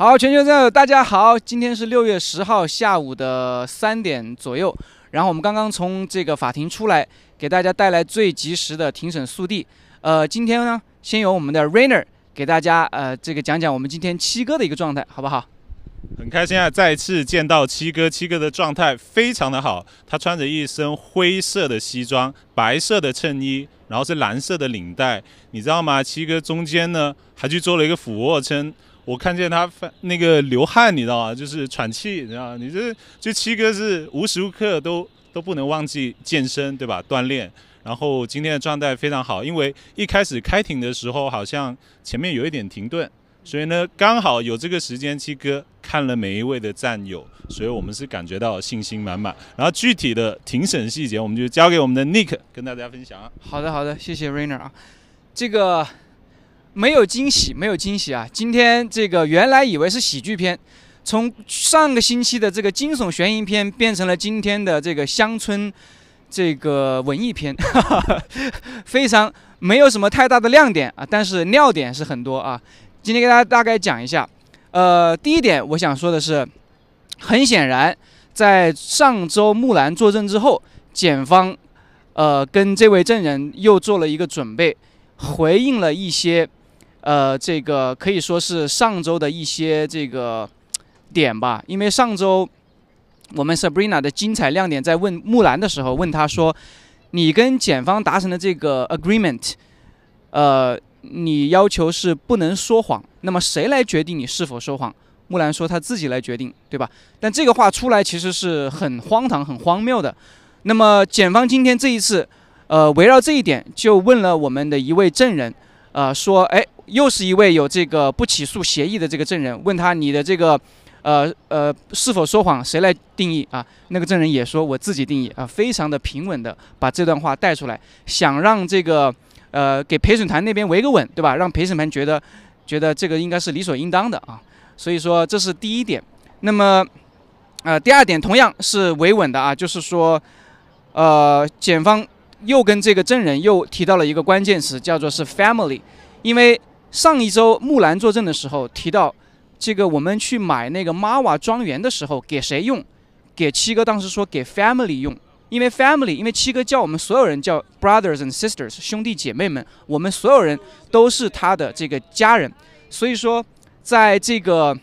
好，全球战友，大家好！今天是六月十号下午的三点左右，然后我们刚刚从这个法庭出来，给大家带来最及时的庭审速递。呃，今天呢，先由我们的 Rainer 给大家呃这个讲讲我们今天七哥的一个状态，好不好？很开心啊，再次见到七哥，七哥的状态非常的好。他穿着一身灰色的西装，白色的衬衣，然后是蓝色的领带。你知道吗？七哥中间呢还去做了一个俯卧撑。我看见他发那个流汗，你知道吗？就是喘气，你知道吗？你这，这七哥是无时无刻都都不能忘记健身，对吧？锻炼，然后今天的状态非常好，因为一开始开庭的时候好像前面有一点停顿，所以呢，刚好有这个时间，七哥看了每一位的战友，所以我们是感觉到信心满满。然后具体的庭审细节，我们就交给我们的 Nick 跟大家分享。好的，好的，谢谢 Rainer 啊，这个。没有惊喜，没有惊喜啊！今天这个原来以为是喜剧片，从上个星期的这个惊悚悬疑片变成了今天的这个乡村，这个文艺片，非常没有什么太大的亮点啊。但是亮点是很多啊。今天给大家大概讲一下，呃，第一点我想说的是，很显然，在上周木兰作证之后，检方，呃，跟这位证人又做了一个准备，回应了一些。呃，这个可以说是上周的一些这个点吧，因为上周我们 Sabrina 的精彩亮点在问木兰的时候，问他说：“你跟检方达成的这个 agreement，呃，你要求是不能说谎，那么谁来决定你是否说谎？”木兰说他自己来决定，对吧？但这个话出来其实是很荒唐、很荒谬的。那么检方今天这一次，呃，围绕这一点就问了我们的一位证人。呃，说，哎，又是一位有这个不起诉协议的这个证人，问他你的这个，呃呃，是否说谎？谁来定义啊？那个证人也说我自己定义啊，非常的平稳的把这段话带出来，想让这个，呃，给陪审团那边维个稳，对吧？让陪审团觉得，觉得这个应该是理所应当的啊。所以说这是第一点。那么，呃，第二点同样是维稳的啊，就是说，呃，检方。又跟这个证人又提到了一个关键词，叫做是 family，因为上一周木兰作证的时候提到，这个我们去买那个 Mawa 庄园的时候给谁用？给七哥当时说给 family 用，因为 family，因为七哥叫我们所有人叫 brothers and sisters，兄弟姐妹们，我们所有人都是他的这个家人，所以说在这个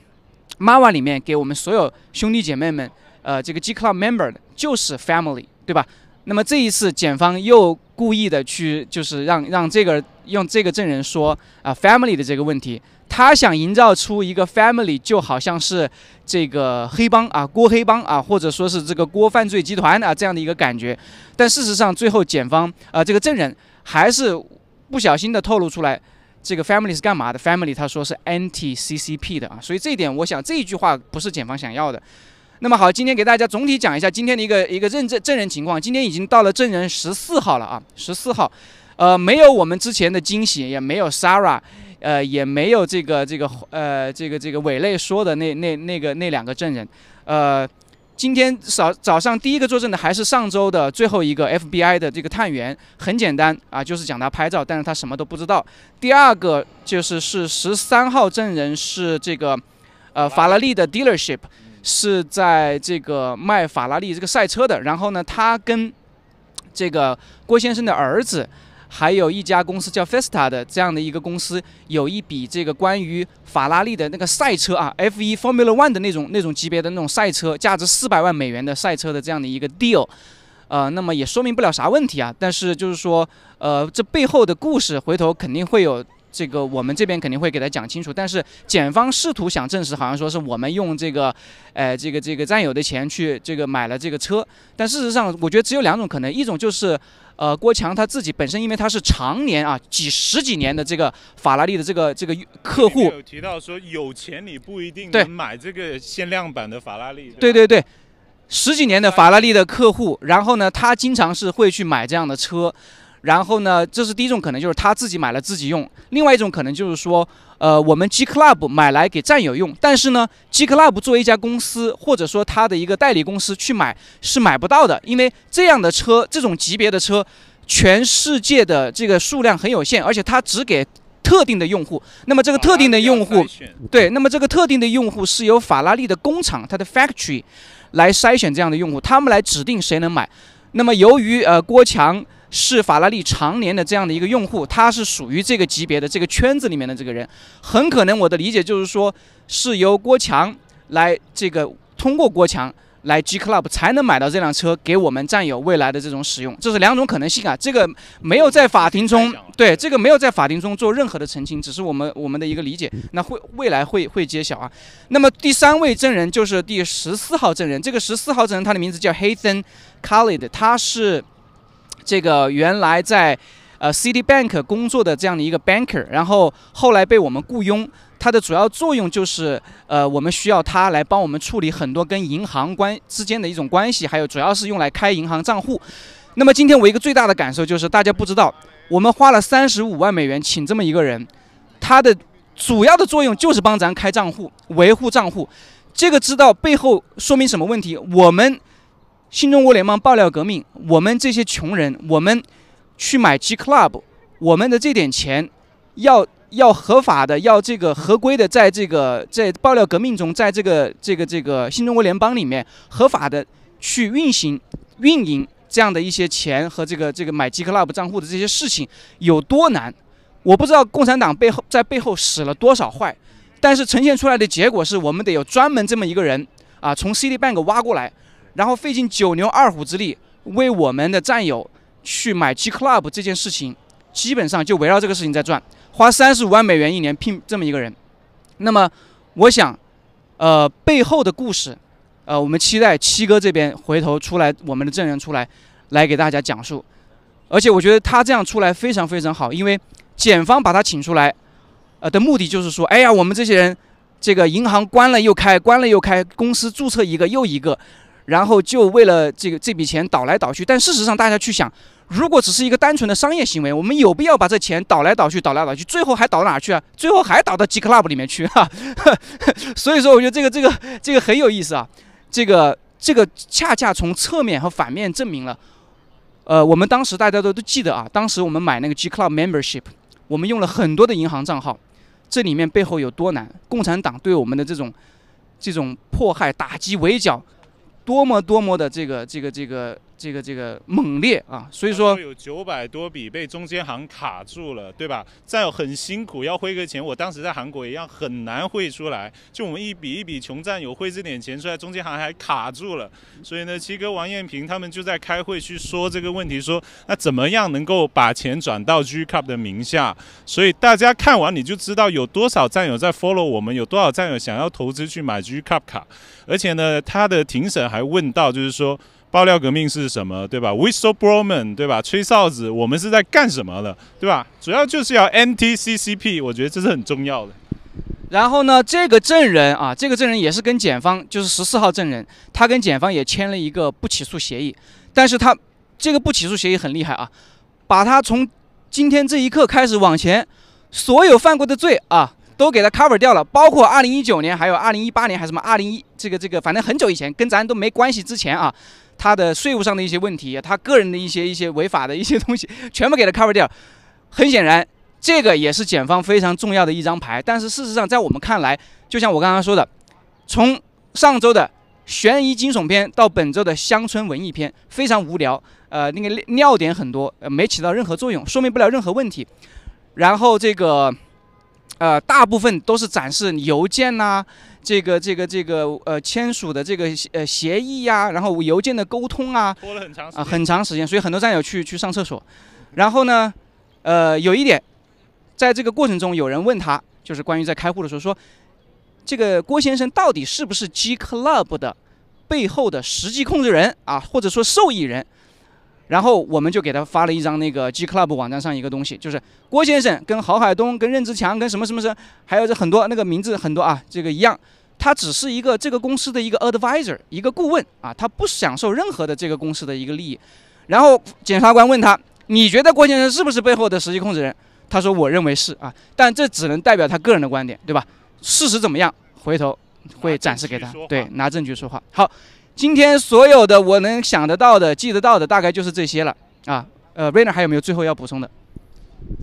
玛 a 里面给我们所有兄弟姐妹们，呃，这个 G Club member 的就是 family，对吧？那么这一次，检方又故意的去，就是让让这个用这个证人说啊，family 的这个问题，他想营造出一个 family 就好像是这个黑帮啊，郭黑帮啊，或者说是这个郭犯罪集团啊这样的一个感觉。但事实上，最后检方啊这个证人还是不小心的透露出来，这个 family 是干嘛的？family 他说是 anti CCP 的啊，所以这一点，我想这一句话不是检方想要的。那么好，今天给大家总体讲一下今天的一个一个认证证人情况。今天已经到了证人十四号了啊，十四号，呃，没有我们之前的惊喜，也没有 Sara，呃，也没有这个这个呃这个这个委内说的那那那个那两个证人，呃，今天早早上第一个作证的还是上周的最后一个 FBI 的这个探员，很简单啊，就是讲他拍照，但是他什么都不知道。第二个就是是十三号证人是这个呃法拉利的 dealership。是在这个卖法拉利这个赛车的，然后呢，他跟这个郭先生的儿子，还有一家公司叫 f e s t a 的这样的一个公司，有一笔这个关于法拉利的那个赛车啊，F1 Formula One 的那种那种级别的那种赛车，价值四百万美元的赛车的这样的一个 deal，呃，那么也说明不了啥问题啊，但是就是说，呃，这背后的故事回头肯定会有。这个我们这边肯定会给他讲清楚，但是检方试图想证实，好像说是我们用这个，呃，这个这个战友的钱去这个买了这个车，但事实上我觉得只有两种可能，一种就是呃郭强他自己本身因为他是常年啊几十几年的这个法拉利的这个这个客户，有提到说有钱你不一定能买这个限量版的法拉利，对对对，十几年的法拉利的客户，然后呢他经常是会去买这样的车。然后呢，这是第一种可能，就是他自己买了自己用；另外一种可能就是说，呃，我们 G Club 买来给战友用。但是呢，G Club 作为一家公司，或者说他的一个代理公司去买是买不到的，因为这样的车、这种级别的车，全世界的这个数量很有限，而且它只给特定的用户。那么这个特定的用户，对，那么这个特定的用户是由法拉利的工厂，它的 factory，来筛选这样的用户，他们来指定谁能买。那么由于呃郭强。是法拉利常年的这样的一个用户，他是属于这个级别的这个圈子里面的这个人，很可能我的理解就是说，是由郭强来这个通过郭强来 G Club 才能买到这辆车给我们战友未来的这种使用，这是两种可能性啊，这个没有在法庭中对这个没有在法庭中做任何的澄清，只是我们我们的一个理解，那会未来会会揭晓啊。那么第三位证人就是第十四号证人，这个十四号证人他的名字叫 h a n Khalid，他是。这个原来在，呃，City Bank 工作的这样的一个 banker，然后后来被我们雇佣，它的主要作用就是，呃，我们需要他来帮我们处理很多跟银行关之间的一种关系，还有主要是用来开银行账户。那么今天我一个最大的感受就是，大家不知道，我们花了三十五万美元请这么一个人，他的主要的作用就是帮咱开账户、维护账户，这个知道背后说明什么问题？我们。新中国联邦爆料革命，我们这些穷人，我们去买 G Club，我们的这点钱，要要合法的，要这个合规的，在这个在爆料革命中，在这个这个这个新中国联邦里面合法的去运行、运营这样的一些钱和这个这个买 G Club 账户的这些事情有多难？我不知道共产党背后在背后使了多少坏，但是呈现出来的结果是我们得有专门这么一个人啊，从 CD Bank 挖过来。然后费尽九牛二虎之力为我们的战友去买 G Club 这件事情，基本上就围绕这个事情在转，花三十五万美元一年聘这么一个人。那么，我想，呃，背后的故事，呃，我们期待七哥这边回头出来，我们的证人出来，来给大家讲述。而且我觉得他这样出来非常非常好，因为检方把他请出来，呃的目的就是说，哎呀，我们这些人，这个银行关了又开，关了又开，公司注册一个又一个。然后就为了这个这笔钱倒来倒去，但事实上大家去想，如果只是一个单纯的商业行为，我们有必要把这钱倒来倒去、倒来倒去，最后还倒到哪去啊？最后还倒到 G Club 里面去哈。所以说，我觉得这个、这个、这个很有意思啊。这个、这个恰恰从侧面和反面证明了，呃，我们当时大家都都记得啊，当时我们买那个 G Club Membership，我们用了很多的银行账号，这里面背后有多难？共产党对我们的这种、这种迫害、打击、围剿。多么多么的这个这个这个。这个这个猛烈啊，所以说有九百多笔被中间行卡住了，对吧？战友很辛苦要汇个钱，我当时在韩国一样很难汇出来，就我们一笔一笔穷战友汇这点钱出来，中间行还卡住了。所以呢，七哥王艳平他们就在开会去说这个问题，说那怎么样能够把钱转到 G Cup 的名下？所以大家看完你就知道有多少战友在 follow 我们，有多少战友想要投资去买 G Cup 卡，而且呢，他的庭审还问到，就是说。爆料革命是什么，对吧？Whistleblower，对吧？吹哨子，我们是在干什么了，对吧？主要就是要 NTCCP，我觉得这是很重要的。然后呢，这个证人啊，这个证人也是跟检方，就是十四号证人，他跟检方也签了一个不起诉协议。但是他这个不起诉协议很厉害啊，把他从今天这一刻开始往前所有犯过的罪啊，都给他 cover 掉了，包括二零一九年，还有二零一八年，还什么二零一这个这个，反正很久以前跟咱都没关系之前啊。他的税务上的一些问题，他个人的一些一些违法的一些东西，全部给他 cover 掉。很显然，这个也是检方非常重要的一张牌。但是事实上，在我们看来，就像我刚刚说的，从上周的悬疑惊悚片到本周的乡村文艺片，非常无聊。呃，那个尿点很多，呃，没起到任何作用，说明不了任何问题。然后这个。呃，大部分都是展示邮件呐，这个、这个、这个，呃，签署的这个呃协议呀，然后邮件的沟通啊，拖了很长时间，啊，很长时间，所以很多战友去去上厕所，然后呢，呃，有一点，在这个过程中，有人问他，就是关于在开户的时候说，这个郭先生到底是不是 G Club 的背后的实际控制人啊，或者说受益人？然后我们就给他发了一张那个 G Club 网站上一个东西，就是郭先生跟郝海东跟任志强跟什么什么什，么，还有这很多那个名字很多啊，这个一样，他只是一个这个公司的一个 advisor，一个顾问啊，他不享受任何的这个公司的一个利益。然后检察官问他，你觉得郭先生是不是背后的实际控制人？他说我认为是啊，但这只能代表他个人的观点，对吧？事实怎么样？回头会展示给他，对，拿证据说话。好。今天所有的我能想得到的、记得到的，大概就是这些了啊。呃，瑞娜还有没有最后要补充的？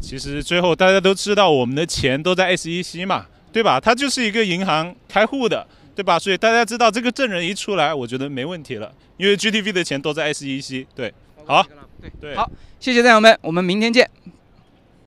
其实最后大家都知道，我们的钱都在 SEC 嘛，对吧？它就是一个银行开户的，对吧？所以大家知道这个证人一出来，我觉得没问题了，因为 G T V 的钱都在 SEC，对。好，对对，好，谢谢战友们，我们明天见。